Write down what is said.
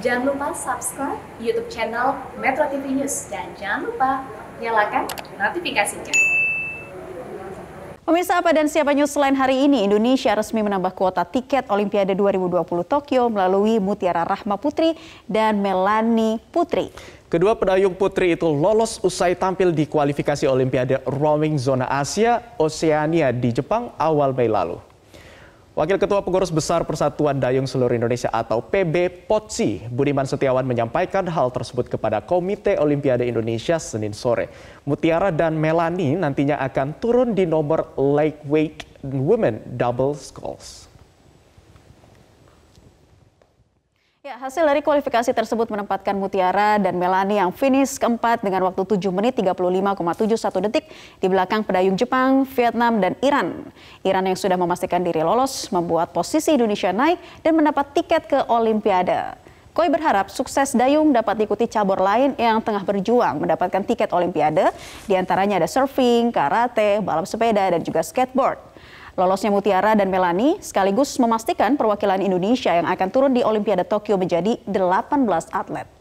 Jangan lupa subscribe YouTube channel Metro TV News dan jangan lupa nyalakan notifikasinya. Pemirsa apa dan siapa news selain hari ini, Indonesia resmi menambah kuota tiket Olimpiade 2020 Tokyo melalui Mutiara Rahma Putri dan Melani Putri. Kedua pedayung putri itu lolos usai tampil di kualifikasi Olimpiade Rowing Zona Asia Oceania di Jepang awal Mei lalu. Wakil Ketua Pengurus Besar Persatuan Dayung Seluruh Indonesia atau PB Potsi Budiman Setiawan menyampaikan hal tersebut kepada Komite Olimpiade Indonesia Senin sore. Mutiara dan Melani nantinya akan turun di nomor lightweight women double sculls. Ya, hasil dari kualifikasi tersebut menempatkan Mutiara dan Melani yang finish keempat dengan waktu 7 menit 35,71 detik di belakang pedayung Jepang, Vietnam, dan Iran. Iran yang sudah memastikan diri lolos membuat posisi Indonesia naik dan mendapat tiket ke Olimpiade. Koi berharap sukses dayung dapat diikuti cabur lain yang tengah berjuang mendapatkan tiket Olimpiade, diantaranya ada surfing, karate, balap sepeda, dan juga skateboard. Lolosnya Mutiara dan Melani sekaligus memastikan perwakilan Indonesia yang akan turun di Olimpiade Tokyo menjadi 18 atlet.